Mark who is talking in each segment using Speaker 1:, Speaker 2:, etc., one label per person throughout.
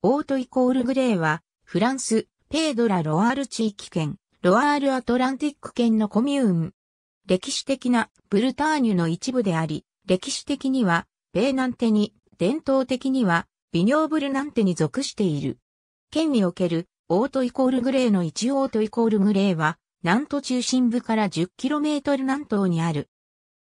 Speaker 1: オートイコールグレーは、フランス、ペードラ・ロアール地域圏、ロアール・アトランティック圏のコミューン。歴史的なブルターニュの一部であり、歴史的には、ベーナンテに、伝統的には、ビニョーブルナンテに属している。県における、オートイコールグレーの一オートイコールグレーは、南都中心部から 10km 南東にある。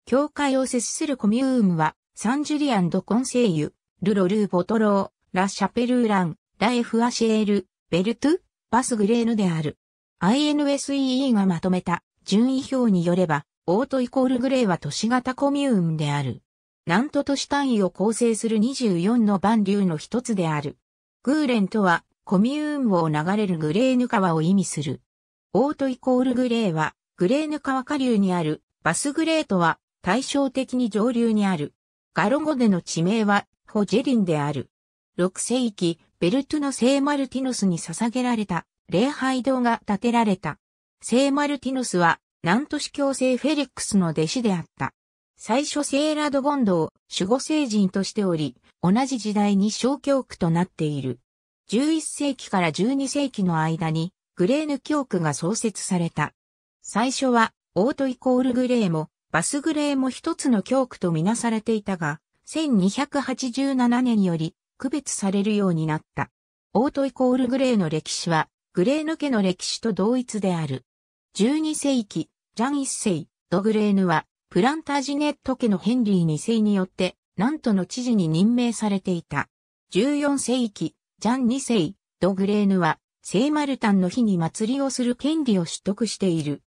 Speaker 1: 境界を接するコミューンは、サンジュリアンド・コンセイユ、ルロルー・ボトロー、ラ・シャペルーラン、ラ・エフ・アシエール、ベルトゥ、バス・グレーヌである。INSEE がまとめた順位表によれば、オートイコールグレーは都市型コミューンである。なんと都市単位を構成する24の万流の一つである。グーレンとは、コミューンを流れるグレーヌ川を意味する。オートイコールグレーは、グレーヌ川下流にある、バスグレーとは、対照的に上流にある。ガロ語での地名は、ホジェリンである。6世紀、ベルトゥの聖マルティノスに捧げられた礼拝堂が建てられた。聖マルティノスは、南都市教聖フェリックスの弟子であった。最初聖ラドゴンドを守護聖人としており、同じ時代に小教区となっている。11世紀から12世紀の間に、グレーヌ教区が創設された。最初は、オートイコールグレーも、バスグレーも一つの教区とみなされていたが、1287年より区別されるようになった。オートイコールグレーの歴史は、グレーヌ家の歴史と同一である。12世紀、ジャン一世、ドグレーヌは、プランタージネット家のヘンリー2世によって、なんとの知事に任命されていた。14世紀、ジャン2世、ドグレーヌは、聖マルタンの日に祭りをする権利を取得している。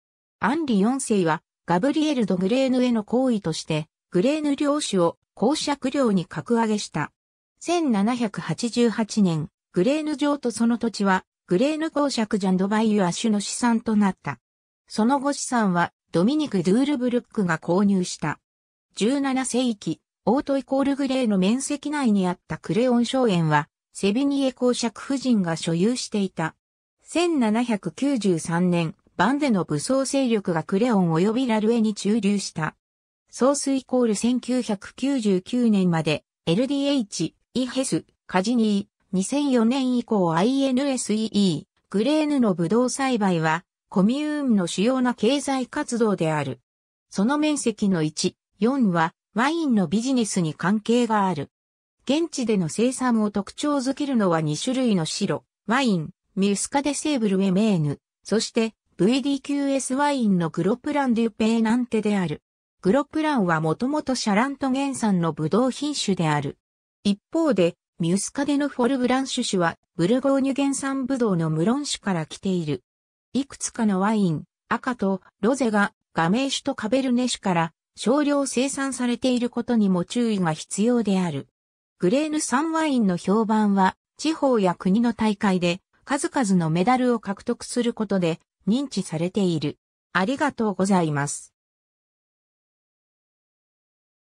Speaker 1: アンリ4世は、ガブリエル・ド・グレーヌへの行為として、グレーヌ領主を公爵領に格上げした。1788年、グレーヌ城とその土地は、グレーヌ公爵ジャンドバイユア種の資産となった。その後資産は、ドミニク・ドゥールブルックが購入した。17世紀、オートイコールグレーの面積内にあったクレオン荘園は、セビニエ公爵夫人が所有していた。1793年、バンデの武装勢力がクレオン及びラルエに駐留した。ソースイコール1999年まで LDH イヘス、カジニー、2004年以降 INSEE、グレーヌのブドウ栽培は、コミューンの主要な経済活動である。その面積の1、4は、ワインのビジネスに関係がある。現地での生産を特徴づけるのは2種類の白、ワイン、ミュスカデセーブルエメーヌ、そして VDQS ワインのグロプランデュペーナンテである。グロプランはもともとシャラント原産のブドウ品種である。一方で、ミュスカデのフォルブランシュ種は、ブルゴーニュ原産ブドウのムロン種から来ている。いくつかのワイン、赤とロゼがガメー種とカベルネ種から少量生産されていることにも注意が必要である。グレーヌ産ワインの評判は、地方や国の大会で数々のメダルを獲得することで認知されている。ありがとうございます。